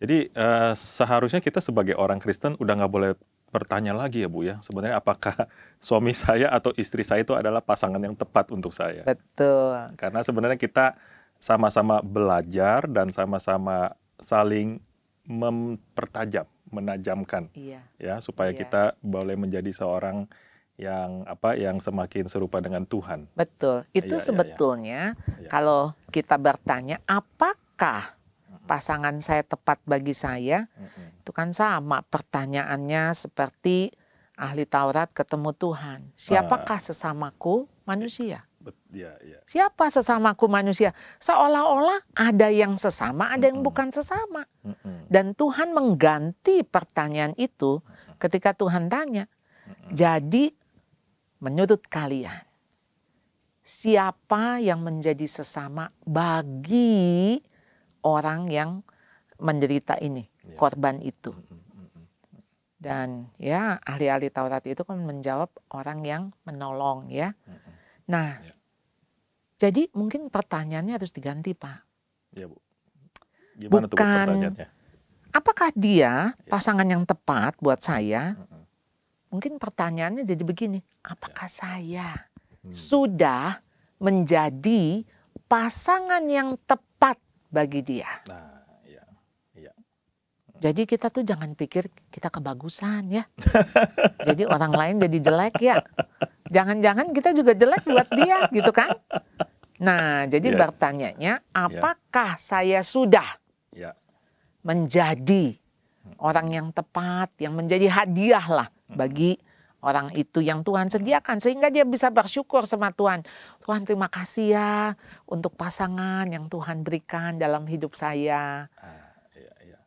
Jadi uh, seharusnya kita sebagai orang Kristen udah nggak boleh bertanya lagi ya Bu ya. Sebenarnya apakah suami saya atau istri saya itu adalah pasangan yang tepat untuk saya? Betul. Karena sebenarnya kita sama-sama belajar dan sama-sama saling mempertajam, menajamkan. Iya. Ya, supaya iya. kita boleh menjadi seorang yang apa yang semakin serupa dengan Tuhan. Betul. Itu ya, sebetulnya ya, ya. kalau kita bertanya apakah pasangan saya tepat bagi saya, mm-hmm. itu kan sama pertanyaannya seperti ahli Taurat ketemu Tuhan. Ah. Siapakah sesamaku manusia? But, yeah, yeah. Siapa sesamaku manusia? Seolah-olah ada yang sesama, ada yang mm hmm bukan sesama. Mm Dan Tuhan mengganti pertanyaan itu ketika Tuhan tanya. Jadi menurut kalian, siapa yang menjadi sesama bagi orang yang menderita ini, ya. korban itu. Mm, mm, mm, Dan ya ahli-ahli Taurat itu kan menjawab orang yang menolong ya. Nah, ya. jadi mungkin pertanyaannya harus diganti Pak. Ya Bu. Gimana Bukan, tuh pertanyaannya? Apakah dia ya. pasangan yang tepat buat saya? Mungkin pertanyaannya jadi begini, apakah ya. saya hmm. sudah menjadi pasangan yang tepat bagi dia. Nah, iya, iya. Hmm. Jadi kita tuh jangan pikir kita kebagusan ya. jadi orang lain jadi jelek ya. Jangan-jangan kita juga jelek buat dia gitu kan. Nah, jadi yeah. bertanyanya iya. apakah yeah. saya sudah yeah. menjadi orang yang tepat, yang menjadi hadiah lah hmm. bagi orang itu yang Tuhan sediakan sehingga dia bisa bersyukur sama Tuhan. Tuhan terima kasih ya untuk pasangan yang Tuhan berikan dalam hidup saya. Ah, iya, iya.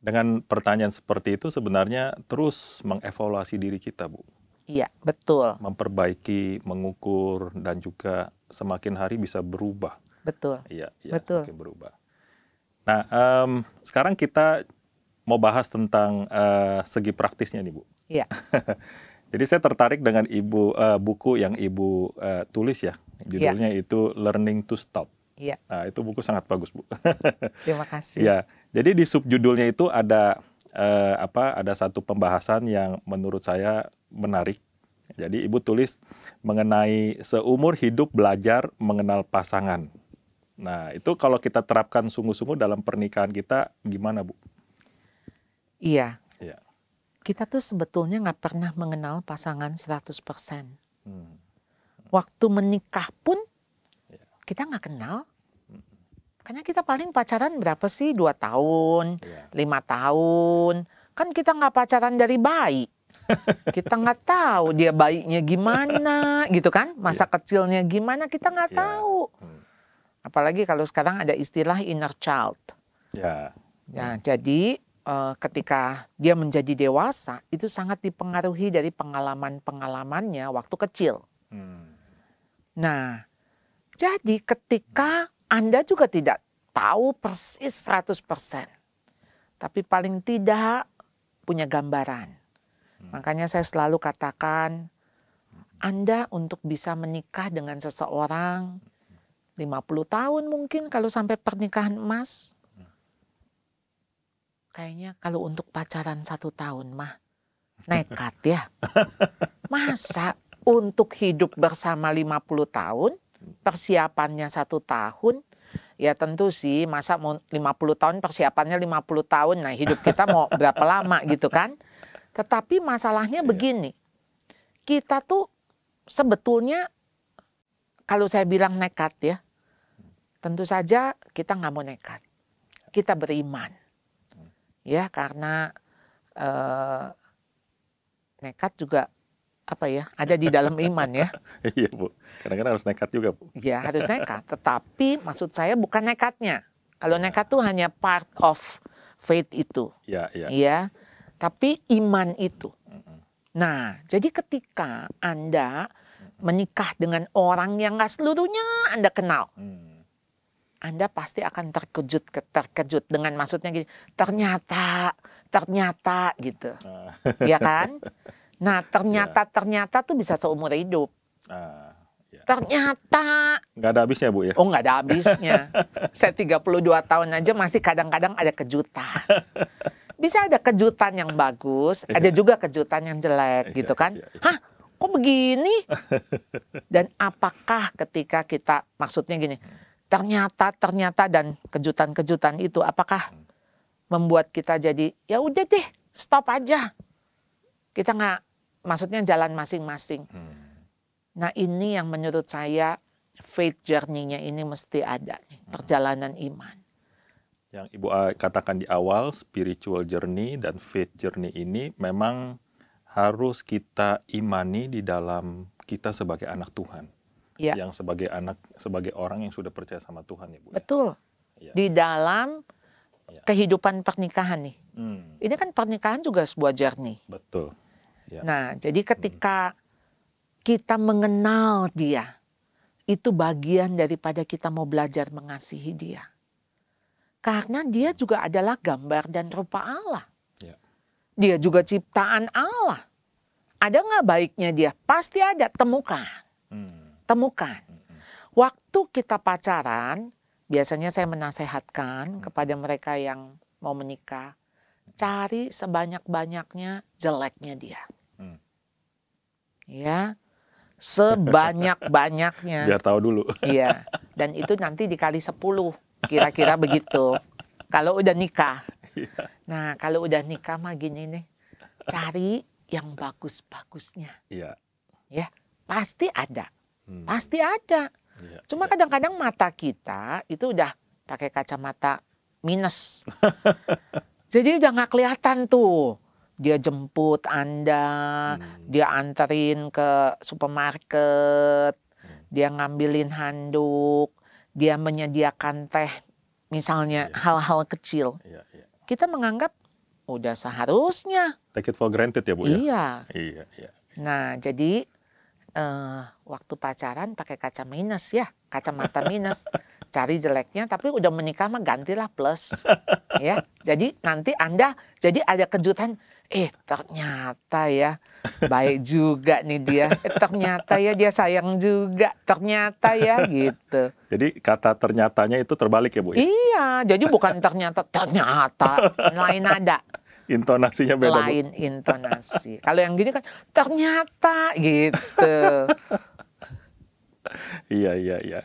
Dengan pertanyaan seperti itu sebenarnya terus mengevaluasi diri kita, Bu. Iya, betul. Memperbaiki, mengukur dan juga semakin hari bisa berubah. Betul. Iya, iya betul. semakin berubah. Nah, um, sekarang kita mau bahas tentang uh, segi praktisnya nih, Bu. Iya. Jadi saya tertarik dengan ibu uh, buku yang ibu uh, tulis ya, judulnya yeah. itu Learning to Stop. Yeah. Nah, itu buku sangat bagus bu. Terima kasih. Ya, jadi di subjudulnya itu ada uh, apa? Ada satu pembahasan yang menurut saya menarik. Jadi ibu tulis mengenai seumur hidup belajar mengenal pasangan. Nah itu kalau kita terapkan sungguh-sungguh dalam pernikahan kita gimana bu? Iya, kita tuh sebetulnya nggak pernah mengenal pasangan 100%. Hmm. hmm. Waktu menikah pun ya. kita nggak kenal. Hmm. Karena kita paling pacaran berapa sih? Dua tahun, yeah. lima tahun. Kan kita nggak pacaran dari bayi. kita nggak tahu dia bayinya gimana gitu kan. Masa yeah. kecilnya gimana kita nggak ya. tahu. Yeah. Hmm. Apalagi kalau sekarang ada istilah inner child. Ya. Yeah. Nah, jadi Eh, ketika dia menjadi dewasa itu sangat dipengaruhi dari pengalaman-pengalamannya waktu kecil. Hmm. Nah, jadi ketika Anda juga tidak tahu persis 100%, tapi paling tidak punya gambaran. Hmm. Makanya saya selalu katakan Anda untuk bisa menikah dengan seseorang 50 tahun mungkin kalau sampai pernikahan emas kayaknya kalau untuk pacaran satu tahun mah nekat ya. Masa untuk hidup bersama 50 tahun, persiapannya satu tahun, ya tentu sih masa mau 50 tahun persiapannya 50 tahun, nah hidup kita mau berapa lama gitu kan. Tetapi masalahnya iya. begini, kita tuh sebetulnya kalau saya bilang nekat ya, tentu saja kita nggak mau nekat. Kita beriman ya karena eh, nekat juga apa ya ada di dalam iman ya iya bu kadang-kadang harus nekat juga bu ya harus nekat tetapi maksud saya bukan nekatnya kalau ya. nekat tuh hanya part of faith itu ya ya, ya tapi iman itu nah jadi ketika anda menikah dengan orang yang nggak seluruhnya anda kenal hmm anda pasti akan terkejut terkejut dengan maksudnya gini, ternyata ternyata gitu. Uh. ya kan? Nah, ternyata yeah. ternyata tuh bisa seumur hidup. Uh, Ternyata nggak ada habisnya, Bu ya. Oh, nggak ada habisnya. Saya 32 tahun aja masih kadang-kadang ada kejutan. Bisa ada kejutan yang bagus, yeah. ada juga kejutan yang jelek yeah, gitu kan. Yeah, iya. Hah? Kok begini? Dan apakah ketika kita maksudnya gini, ternyata ternyata dan kejutan-kejutan itu apakah membuat kita jadi ya udah deh stop aja kita nggak maksudnya jalan masing-masing hmm. nah ini yang menurut saya faith journey-nya ini mesti ada nih, hmm. perjalanan iman yang ibu eh, katakan di awal spiritual journey dan faith journey ini memang harus kita imani di dalam kita sebagai anak Tuhan ya. yang sebagai anak sebagai orang yang sudah percaya sama Tuhan ya Bu. Ya? Betul. Ya. Di dalam ya. kehidupan pernikahan nih. Hmm. Ini kan pernikahan juga sebuah journey. Betul. Ya. Nah, jadi ketika hmm. kita mengenal dia, itu bagian daripada kita mau belajar mengasihi dia. Karena dia juga adalah gambar dan rupa Allah. Ya. Dia juga ciptaan Allah. Ada nggak baiknya dia? Pasti ada, temukan temukan. Waktu kita pacaran, biasanya saya menasehatkan kepada mereka yang mau menikah, cari sebanyak-banyaknya jeleknya dia. Ya, sebanyak-banyaknya. Biar tahu dulu. Iya, dan itu nanti dikali 10, kira-kira begitu. Kalau udah nikah. Iya. Nah, kalau udah nikah mah gini nih, cari yang bagus-bagusnya. Iya. Ya, pasti ada. Hmm. Pasti ada. Ya, Cuma iya. kadang-kadang ya. mata kita itu udah pakai kacamata minus. Jadi udah nggak kelihatan tuh. Dia jemput Anda, hmm. dia anterin ke supermarket, hmm. dia ngambilin handuk, dia menyediakan teh, misalnya iya. hal-hal ya. kecil. Ya, ya. Kita menganggap udah seharusnya. Take it for granted ya Bu ya? iya. ya? Iya. Iya. Nah jadi uh, waktu pacaran pakai kaca minus ya, kacamata minus. Cari jeleknya, tapi udah menikah mah gantilah plus. ya. Jadi nanti Anda jadi ada kejutan, eh ternyata ya baik juga nih dia. Eh, ternyata ya dia sayang juga. Ternyata ya gitu. Jadi kata ternyatanya itu terbalik ya Bu? Ya? Iya, jadi bukan ternyata ternyata lain ada intonasinya beda. Lain bu. intonasi. Kalau yang gini kan ternyata gitu. iya iya iya.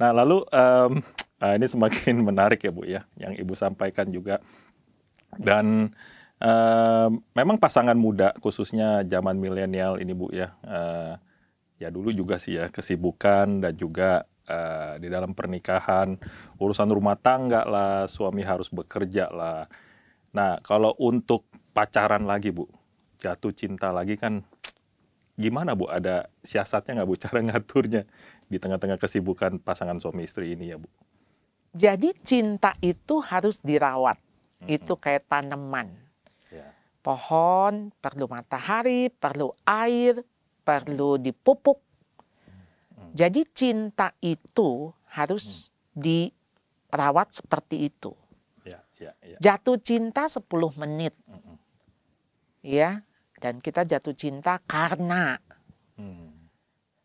Nah lalu um, nah ini semakin menarik ya bu ya, yang ibu sampaikan juga dan uh, memang pasangan muda khususnya zaman milenial ini bu ya uh, ya dulu juga sih ya kesibukan dan juga uh, di dalam pernikahan urusan rumah tangga lah suami harus bekerja lah Nah, kalau untuk pacaran lagi, Bu, jatuh cinta lagi kan gimana, Bu? Ada siasatnya nggak, Bu, cara ngaturnya di tengah-tengah kesibukan pasangan suami istri ini ya, Bu? Jadi cinta itu harus dirawat. Mm-hmm. Itu kayak tanaman. Ya. Pohon perlu matahari, perlu air, perlu dipupuk. Jadi cinta itu harus mm. dirawat seperti itu. Ya, ya, Jatuh cinta 10 menit. Mm -mm. Ya, dan kita jatuh cinta karena. Mm.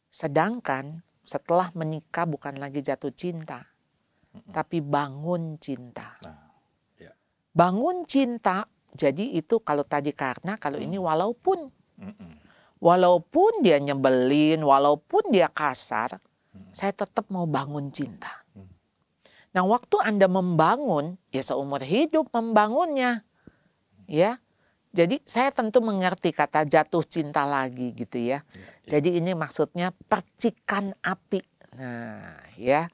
Sedangkan setelah menikah bukan lagi jatuh cinta, mm -mm. tapi bangun cinta. Nah, ya. Bangun cinta, jadi itu kalau tadi karena, kalau mm. ini walaupun. Mm -mm. Walaupun dia nyebelin, walaupun dia kasar, hmm. saya tetap mau bangun cinta. Nah waktu Anda membangun, ya seumur hidup membangunnya. ya. Jadi saya tentu mengerti kata jatuh cinta lagi gitu ya. ya, ya. Jadi ini maksudnya percikan api. Nah ya.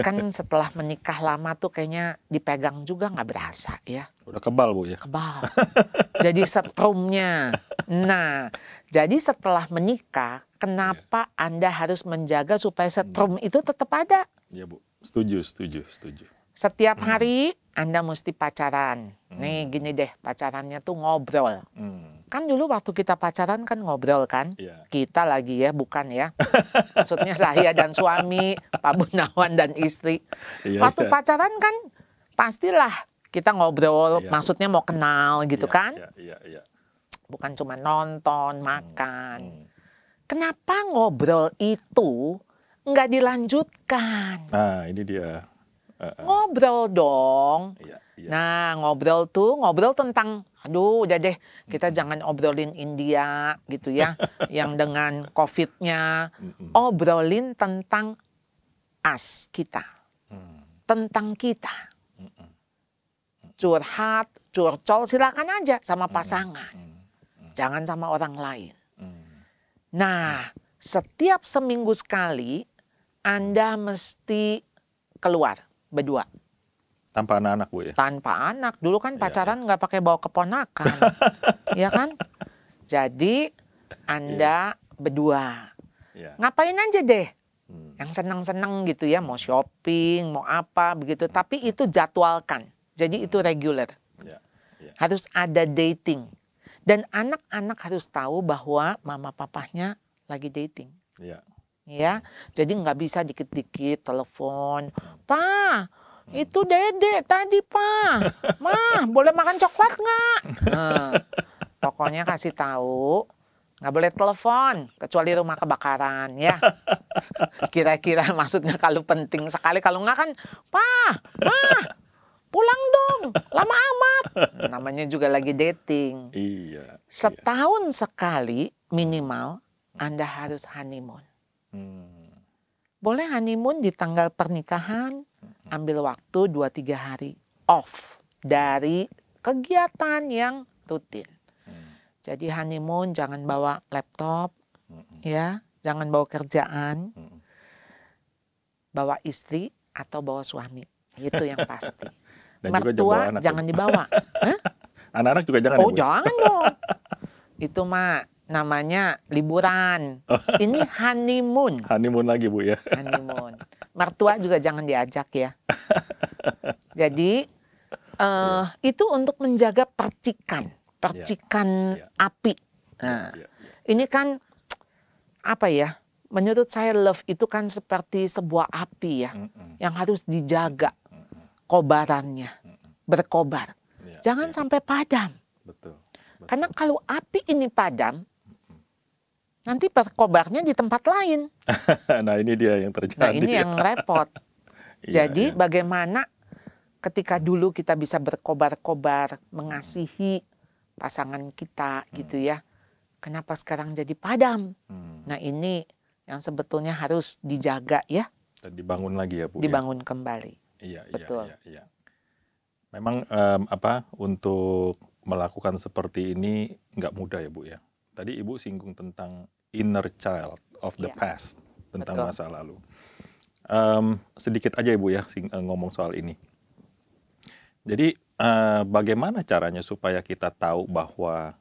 Kan setelah menikah lama tuh kayaknya dipegang juga nggak berasa ya. Udah kebal Bu ya? Kebal. jadi setrumnya. Nah jadi setelah menikah kenapa ya. Anda harus menjaga supaya setrum itu tetap ada? Iya Bu. Setuju, setuju, setuju. Setiap hmm. hari Anda mesti pacaran. Hmm. Nih gini deh, pacarannya tuh ngobrol. Hmm. Kan dulu waktu kita pacaran kan ngobrol kan? Yeah. Kita lagi ya, bukan ya. Maksudnya saya dan suami, Pak Bunawan dan istri. Yeah, waktu yeah. pacaran kan pastilah kita ngobrol, yeah. maksudnya mau kenal gitu yeah, kan? Yeah, yeah, yeah. Bukan cuma nonton, hmm, makan. Hmm. Kenapa ngobrol itu nggak dilanjutkan. Nah ini dia. Uh, uh. Ngobrol dong. Iya, iya. Nah ngobrol tuh ngobrol tentang, aduh udah deh kita mm -hmm. jangan obrolin India gitu ya, yang dengan COVID-nya, mm -hmm. obrolin tentang as kita, mm. tentang kita. Mm Curhat, curcol silakan aja sama pasangan, mm jangan sama orang lain. Mm. Nah setiap seminggu sekali anda mesti keluar berdua. Tanpa anak-anak bu ya? Tanpa anak. Dulu kan iya. pacaran nggak ya. pakai bawa keponakan, ya kan? Jadi anda yeah. berdua yeah. ngapain aja deh hmm. yang seneng-seneng gitu ya mau shopping mau apa begitu hmm. tapi itu jadwalkan jadi itu reguler yeah. Yeah. harus ada dating dan anak-anak harus tahu bahwa mama papahnya lagi dating yeah ya jadi nggak bisa dikit-dikit telepon pak itu dede tadi pak Ma, boleh makan coklat nggak nah, pokoknya kasih tahu nggak boleh telepon kecuali rumah kebakaran ya kira-kira maksudnya kalau penting sekali kalau nggak kan pak Ma, pulang dong lama amat namanya juga lagi dating iya, iya. setahun iya. sekali minimal anda harus honeymoon Hmm. Boleh honeymoon di tanggal pernikahan, hmm. ambil waktu 2-3 hari off dari kegiatan yang rutin. Hmm. Jadi honeymoon jangan bawa laptop, hmm. ya, jangan bawa kerjaan, hmm. bawa istri atau bawa suami, itu yang pasti. Dan Mertua juga jangan, jangan dibawa. Anak-anak juga jangan. Oh ya, jangan dong. Itu mah namanya liburan. Ini honeymoon. honeymoon lagi Bu ya. honeymoon. Mertua juga jangan diajak ya. Jadi uh, eh, yeah. itu untuk menjaga percikan, iya. percikan yeah. api. Nah, yeah. Iya. ini kan apa ya? Menurut saya love itu kan seperti sebuah api ya, mm -mm. yang harus dijaga kobarannya, berkobar. Yeah. Jangan yeah. sampai padam. Betul. Betul. Karena kalau api ini padam, nanti berkobarnya di tempat lain. nah ini dia yang terjadi. Nah ini yang repot. Iya, jadi iya, iya. bagaimana ketika dulu kita bisa berkobar-kobar mengasihi pasangan kita hmm. gitu ya, kenapa sekarang jadi padam? Hmm. Nah ini yang sebetulnya harus dijaga ya. Dan dibangun lagi ya bu. Ya? Dibangun ya? kembali. Iya, iya betul. Iya, iya, iya. Memang um, apa untuk melakukan seperti ini nggak mudah ya bu ya Tadi Ibu singgung tentang inner child of the yeah. past, tentang Betul. masa lalu. Um, sedikit aja Ibu ya eh, ngomong soal ini. Jadi uh, bagaimana caranya supaya kita tahu bahwa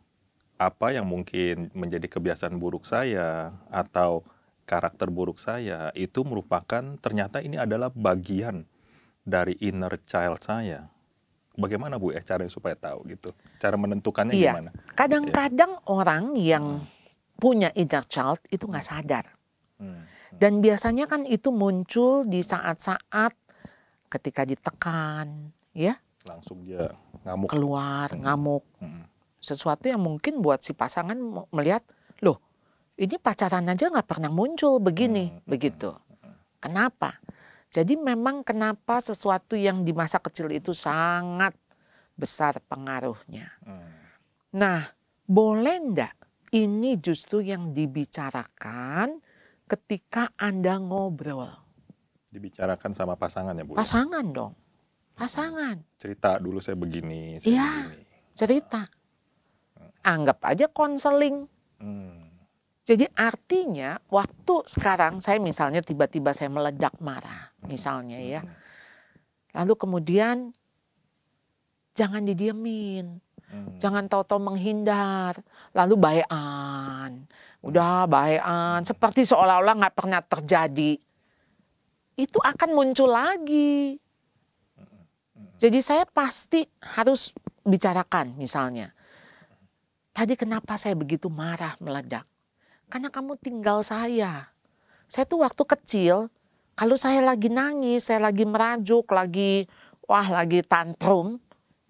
apa yang mungkin menjadi kebiasaan buruk saya atau karakter buruk saya itu merupakan ternyata ini adalah bagian dari inner child saya bagaimana Bu ya caranya supaya tahu gitu? Cara menentukannya iya. gimana? Kadang-kadang ya. orang yang hmm. punya inner child itu nggak sadar. Hmm. Dan biasanya kan itu muncul di saat-saat ketika ditekan, ya. Langsung dia ngamuk. Keluar, hmm. ngamuk. Hmm. Sesuatu yang mungkin buat si pasangan melihat, loh ini pacaran aja nggak pernah muncul begini, hmm. hmm. begitu. Hmm. Kenapa? Jadi memang kenapa sesuatu yang di masa kecil itu sangat besar pengaruhnya. Hmm. Nah, boleh enggak ini justru yang dibicarakan ketika Anda ngobrol. Dibicarakan sama pasangan ya, Bu? Pasangan dong. Hmm. Pasangan. Cerita dulu saya begini, saya iya, begini. cerita. Hmm. Anggap aja konseling. Hmm. Jadi artinya waktu sekarang saya misalnya tiba-tiba saya meledak marah misalnya ya. Hmm. Lalu kemudian jangan didiemin. Hmm. Jangan tahu-tahu menghindar, lalu bayan. Udah hmm. bayan, seperti seolah-olah nggak pernah terjadi. Itu akan muncul lagi. Hmm. Jadi saya pasti harus bicarakan misalnya. Tadi kenapa saya begitu marah meledak? Karena kamu tinggal saya. Saya tuh waktu kecil, kalau saya lagi nangis, saya lagi merajuk, lagi wah lagi tantrum,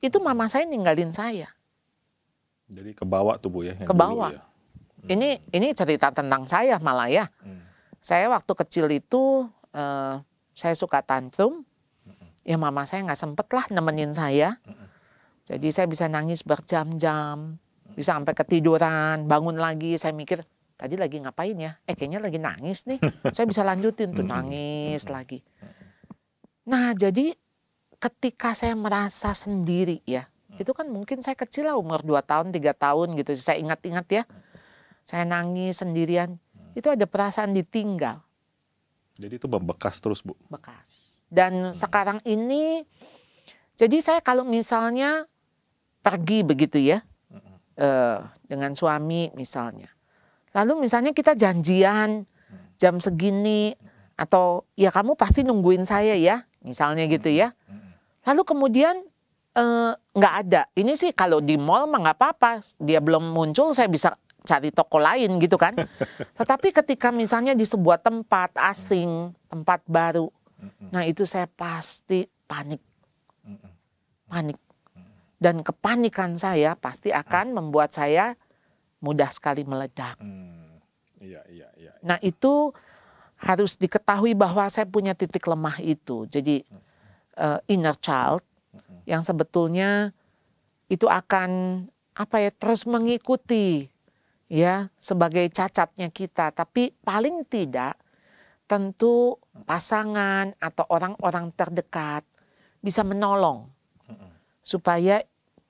itu mama saya ninggalin saya. Jadi kebawa tuh Bu ya? Kebawa. Ya? Hmm. Ini ini cerita tentang saya malah ya. Hmm. Saya waktu kecil itu uh, saya suka tantrum, hmm. ya mama saya nggak sempet lah nemenin saya. Hmm. Jadi saya bisa nangis berjam-jam, bisa sampai ketiduran, bangun lagi, saya mikir tadi lagi ngapain ya? Eh kayaknya lagi nangis nih. Saya bisa lanjutin tuh hmm. nangis hmm. lagi. Nah jadi ketika saya merasa sendiri ya, hmm. itu kan mungkin saya kecil lah umur 2 tahun, 3 tahun gitu. Saya ingat-ingat ya, saya nangis sendirian. Itu ada perasaan ditinggal. Jadi itu bekas terus Bu? Bekas. Dan hmm. sekarang ini, jadi saya kalau misalnya pergi begitu ya, uh, dengan suami misalnya Lalu misalnya kita janjian jam segini atau ya kamu pasti nungguin saya ya, misalnya gitu ya. Lalu kemudian eh, nggak eh, ada. Ini sih kalau di mall mah nggak apa-apa, dia belum muncul saya bisa cari toko lain gitu kan. Tetapi ketika misalnya di sebuah tempat asing, tempat baru, nah itu saya pasti panik, panik. Dan kepanikan saya pasti akan ah. membuat saya mudah sekali meledak. Hmm, iya, iya, iya, iya, Nah itu harus diketahui bahwa saya punya titik lemah itu. Jadi uh, inner child hmm. yang sebetulnya itu akan apa ya terus mengikuti ya sebagai cacatnya kita. Tapi paling tidak tentu hmm. pasangan atau orang-orang terdekat bisa menolong supaya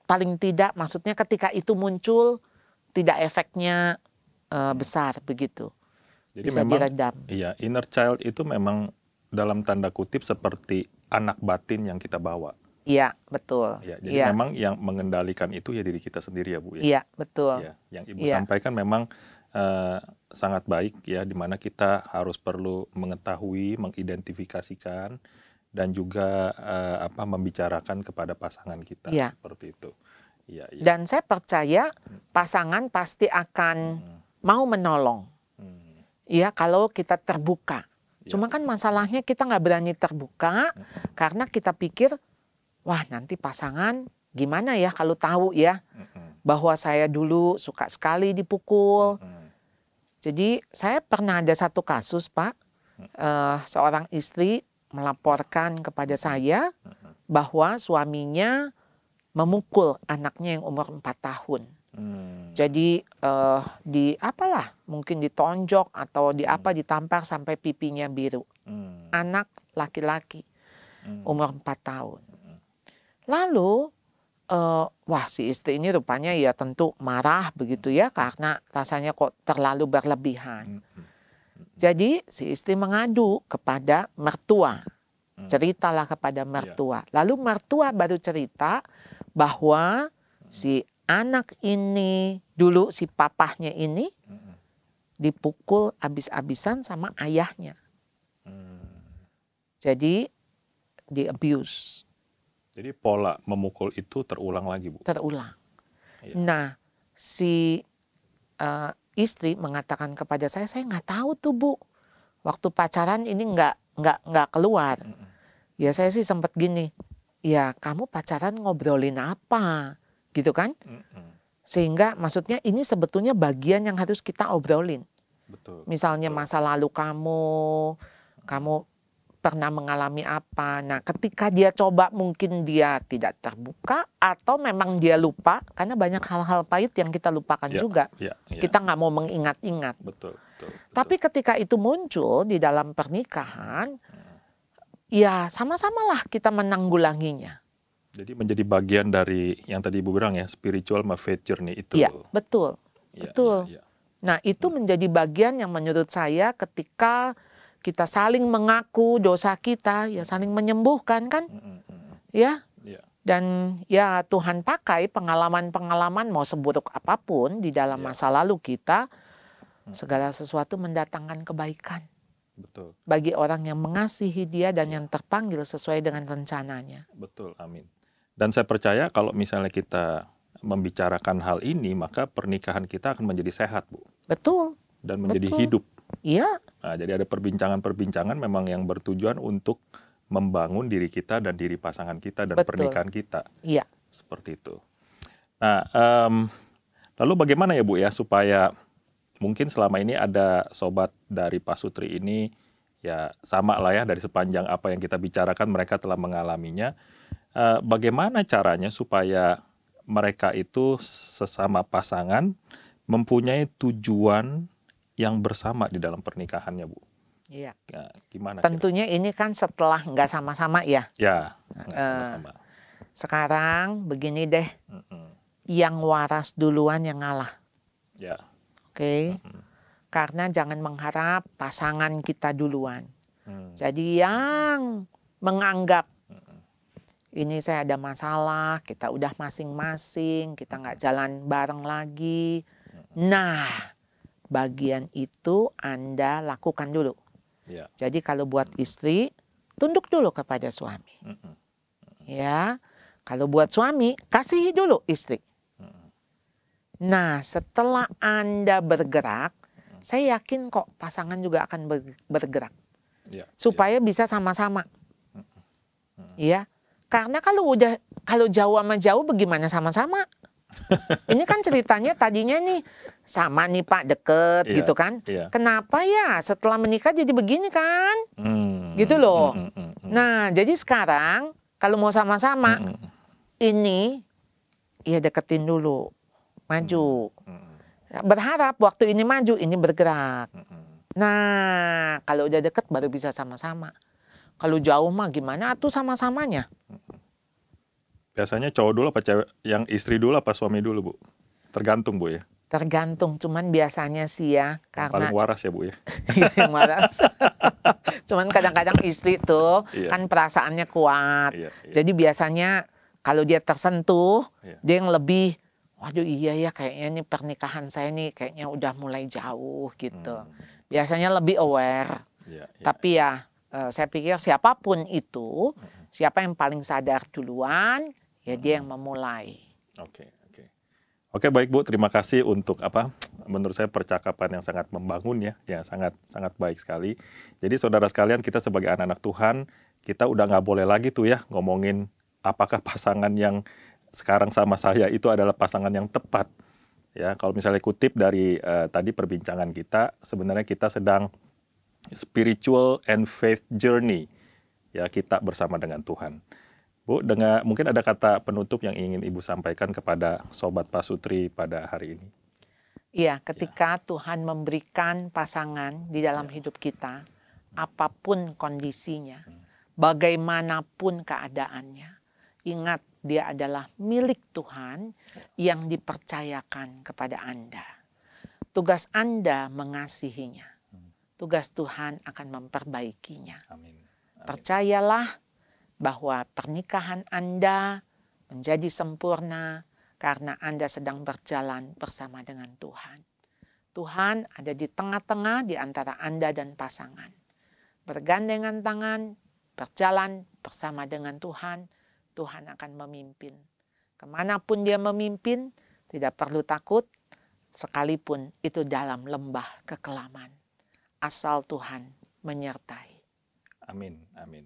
paling tidak maksudnya ketika itu muncul tidak efeknya uh, besar begitu. Jadi bisa memang, diredam. Iya, inner child itu memang dalam tanda kutip seperti anak batin yang kita bawa. Iya, betul. Ya, jadi ya. memang yang mengendalikan itu ya diri kita sendiri ya Bu ya. Iya, betul. Ya, yang Ibu ya. sampaikan memang uh, sangat baik ya di mana kita harus perlu mengetahui, mengidentifikasikan dan juga uh, apa membicarakan kepada pasangan kita ya. seperti itu. Ya, Dan saya percaya pasangan pasti akan hmm. mau menolong. Hmm. Ya kalau kita terbuka. Ya. Cuma kan masalahnya kita nggak berani terbuka hmm. karena kita pikir, wah nanti pasangan gimana ya kalau tahu ya hmm. bahwa saya dulu suka sekali dipukul. Hmm. Jadi saya pernah ada satu kasus pak, uh, seorang istri melaporkan kepada saya bahwa suaminya memukul anaknya yang umur 4 tahun. Hmm. Jadi uh, di apalah mungkin ditonjok atau di hmm. apa ditampar sampai pipinya biru. Hmm. Anak laki-laki hmm. umur 4 tahun. Hmm. Lalu uh, wah si istri ini rupanya ya tentu marah begitu ya karena rasanya kok terlalu berlebihan. Hmm, Jadi si istri mengadu kepada mertua. Ceritalah kepada mertua. Iya. Lalu mertua baru cerita bahwa si anak ini dulu si papahnya ini dipukul abis-abisan sama ayahnya. Jadi di abuse. Jadi pola memukul itu terulang lagi, Bu. Terulang. Ya. Nah, si uh, istri mengatakan kepada saya, saya nggak tahu tuh, Bu. Waktu pacaran ini nggak nggak nggak keluar. Ya saya sih sempat gini, ya kamu pacaran ngobrolin apa gitu kan? Sehingga maksudnya ini sebetulnya bagian yang harus kita obrolin. Betul. Misalnya betul. masa lalu kamu, kamu pernah mengalami apa. Nah, ketika dia coba mungkin dia tidak terbuka atau memang dia lupa karena banyak hal-hal pahit yang kita lupakan ya, juga. Ya, ya. Kita nggak mau mengingat-ingat. Betul, betul, betul. Tapi ketika itu muncul di dalam pernikahan, hmm ya sama-samalah kita menanggulanginya. Jadi menjadi bagian dari yang tadi Ibu bilang ya, spiritual ma faith journey itu. Iya, betul. Ya, betul. Ya, ya, ya. Nah, itu hmm. menjadi bagian yang menurut saya ketika kita saling mengaku dosa kita, ya saling menyembuhkan kan? Hmm, hmm. hmm, hmm. Ya? ya. Dan ya Tuhan pakai pengalaman-pengalaman mau seburuk apapun di dalam ya. masa lalu kita, hmm. segala sesuatu mendatangkan kebaikan. Betul. Bagi orang yang mengasihi dia dan iya. yang terpanggil sesuai dengan rencananya. Betul, amin. Dan saya percaya kalau misalnya kita membicarakan hal ini, maka pernikahan kita akan menjadi sehat, Bu. Betul. Dan menjadi Betul. hidup. Iya. Nah, jadi ada perbincangan-perbincangan memang yang bertujuan untuk membangun diri kita dan diri pasangan kita dan Betul. pernikahan kita. Iya. Seperti itu. Nah, um, lalu bagaimana ya Bu ya supaya mungkin selama ini ada sobat dari Pak Sutri ini ya sama lah ya dari sepanjang apa yang kita bicarakan mereka telah mengalaminya. Eh, bagaimana caranya supaya mereka itu sesama pasangan mempunyai tujuan yang bersama di dalam pernikahannya, Bu? Iya. Ya, gimana? Tentunya kira? ini kan setelah nggak sama-sama ya. Ya. Nah, sama-sama. Eh, sekarang begini deh, mm -mm. yang waras duluan yang ngalah. Ya. Oke. Okay? Hmm. Karena jangan mengharap pasangan kita duluan. Hmm. Jadi yang menganggap ini saya ada masalah, kita udah masing-masing, kita nggak jalan bareng lagi. Hmm. Nah, bagian itu Anda lakukan dulu. Ya. Jadi kalau buat hmm. istri, tunduk dulu kepada suami. Hmm, ya, kalau buat suami, kasihi dulu istri. Nah, setelah Anda bergerak, saya yakin kok pasangan juga akan bergerak. Ya, supaya ya. bisa sama-sama. Iya. Karena kalau udah kalau jauh sama jauh bagaimana sama-sama? Ini kan ceritanya tadinya nih sama nih Pak deket iya, gitu kan. Iya. Kenapa ya setelah menikah jadi begini kan? Hmm, gitu loh. Hmm, hmm, hmm, hmm. nah, jadi sekarang kalau mau sama-sama ini ya deketin dulu maju. Berharap waktu ini maju, ini bergerak. Nah, kalau udah deket baru bisa sama-sama. Kalau jauh mah gimana tuh sama-samanya? Biasanya cowok dulu apa cewek? Yang istri dulu apa suami dulu, Bu? Tergantung, Bu ya? Tergantung, cuman biasanya sih ya karena paling waras ya bu ya. Iya, yang waras. cuman kadang-kadang istri tuh iya. kan perasaannya kuat. Iya, iya. Jadi biasanya kalau dia tersentuh, iya. dia yang lebih waduh iya ya kayaknya ini pernikahan saya nih kayaknya udah mulai jauh gitu. Hmm. Biasanya lebih aware. Ya, ya, Tapi ya eh, saya pikir siapapun itu, hmm. siapa yang paling sadar duluan, ya hmm. dia yang hmm. memulai. Oke, okay, oke. Okay. Oke, baik Bu, terima kasih untuk apa? Menurut saya percakapan yang sangat membangun ya, ya sangat sangat baik sekali. Jadi saudara sekalian, kita sebagai anak-anak Tuhan, kita udah nggak boleh lagi tuh ya ngomongin apakah pasangan yang sekarang sama saya itu adalah pasangan yang tepat. Ya, kalau misalnya kutip dari uh, tadi perbincangan kita, sebenarnya kita sedang spiritual and faith journey. Ya, kita bersama dengan Tuhan. Bu, dengan mungkin ada kata penutup yang ingin Ibu sampaikan kepada sobat Pak Sutri pada hari ini. Iya, ya. ketika ya. Tuhan memberikan pasangan di dalam ya. hidup kita, apapun kondisinya, bagaimanapun keadaannya, ingat dia adalah milik Tuhan yang dipercayakan kepada Anda. Tugas Anda mengasihinya. Tugas Tuhan akan memperbaikinya. Amin. Amin. Percayalah bahwa pernikahan Anda menjadi sempurna karena Anda sedang berjalan bersama dengan Tuhan. Tuhan ada di tengah-tengah di antara Anda dan pasangan. Bergandengan tangan, berjalan bersama dengan Tuhan Tuhan akan memimpin. Kemanapun dia memimpin, tidak perlu takut, sekalipun itu dalam lembah kekelaman. Asal Tuhan menyertai. Amin, amin.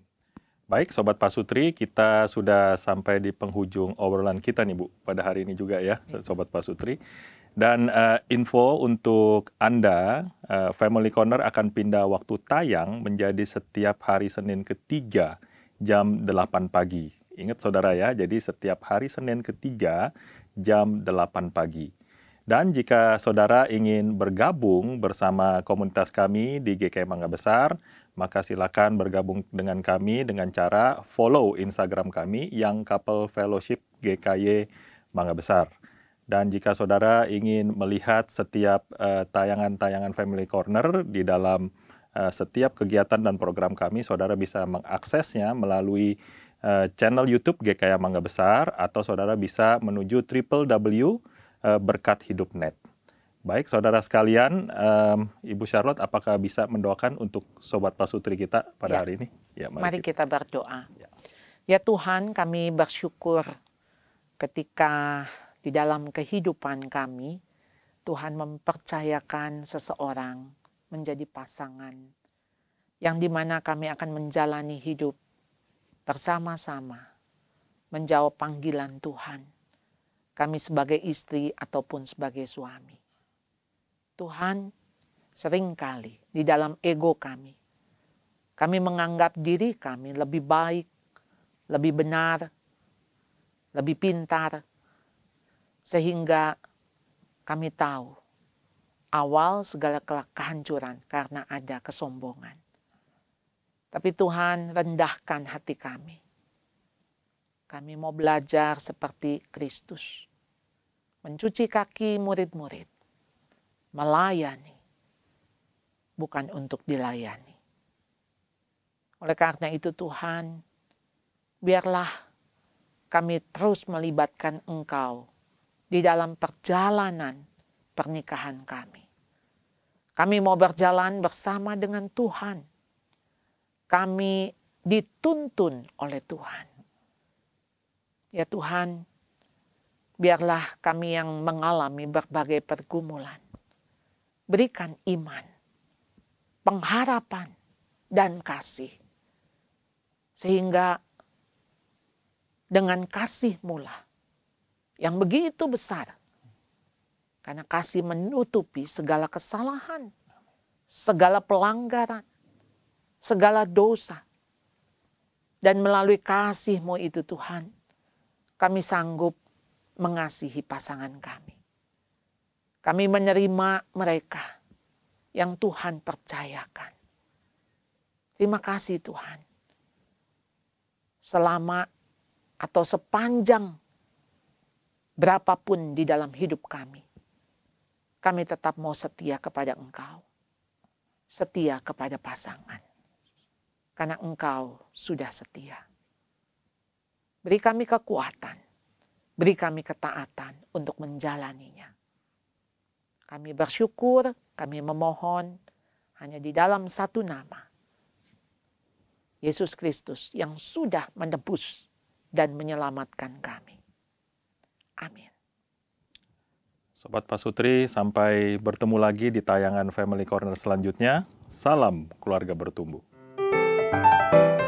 Baik Sobat Pasutri, kita sudah sampai di penghujung obrolan kita nih Bu, pada hari ini juga ya iya. Sobat Pasutri. Dan uh, info untuk Anda, uh, Family Corner akan pindah waktu tayang menjadi setiap hari Senin ketiga jam 8 pagi. Ingat saudara ya, jadi setiap hari Senin ketiga jam 8 pagi. Dan jika saudara ingin bergabung bersama komunitas kami di GK Mangga Besar, maka silakan bergabung dengan kami dengan cara follow Instagram kami yang Couple Fellowship GKY Mangga Besar. Dan jika saudara ingin melihat setiap eh, tayangan-tayangan uh, Family Corner di dalam uh, setiap kegiatan dan program kami, saudara bisa mengaksesnya melalui Eh, channel YouTube GKI Mangga Besar atau saudara bisa menuju triple W www.berkathidupnet. Eh, Baik, saudara sekalian, um, Ibu Charlotte, apakah bisa mendoakan untuk Sobat Pasutri kita pada ya. hari ini? Ya, mari, mari kita. kita berdoa. Ya. ya Tuhan, kami bersyukur ketika di dalam kehidupan kami, Tuhan mempercayakan seseorang menjadi pasangan yang dimana kami akan menjalani hidup bersama-sama menjawab panggilan Tuhan, kami sebagai istri ataupun sebagai suami. Tuhan, seringkali di dalam ego kami, kami menganggap diri kami lebih baik, lebih benar, lebih pintar, sehingga kami tahu awal segala kehancuran karena ada kesombongan. Tapi Tuhan rendahkan hati kami. Kami mau belajar seperti Kristus. Mencuci kaki murid-murid. Melayani. Bukan untuk dilayani. Oleh karena itu Tuhan, biarlah kami terus melibatkan Engkau di dalam perjalanan pernikahan kami. Kami mau berjalan bersama dengan Tuhan kami dituntun oleh Tuhan. Ya Tuhan, biarlah kami yang mengalami berbagai pergumulan. Berikan iman, pengharapan, dan kasih. Sehingga dengan kasih mula yang begitu besar, karena kasih menutupi segala kesalahan, segala pelanggaran, segala dosa. Dan melalui kasih-Mu itu Tuhan, kami sanggup mengasihi pasangan kami. Kami menerima mereka yang Tuhan percayakan. Terima kasih Tuhan. Selama atau sepanjang berapapun di dalam hidup kami, kami tetap mau setia kepada Engkau, setia kepada pasangan karena Engkau sudah setia. Beri kami kekuatan, beri kami ketaatan untuk menjalaninya. Kami bersyukur, kami memohon hanya di dalam satu nama. Yesus Kristus yang sudah menebus dan menyelamatkan kami. Amin. Sobat Pasutri, sampai bertemu lagi di tayangan Family Corner selanjutnya. Salam keluarga bertumbuh. Música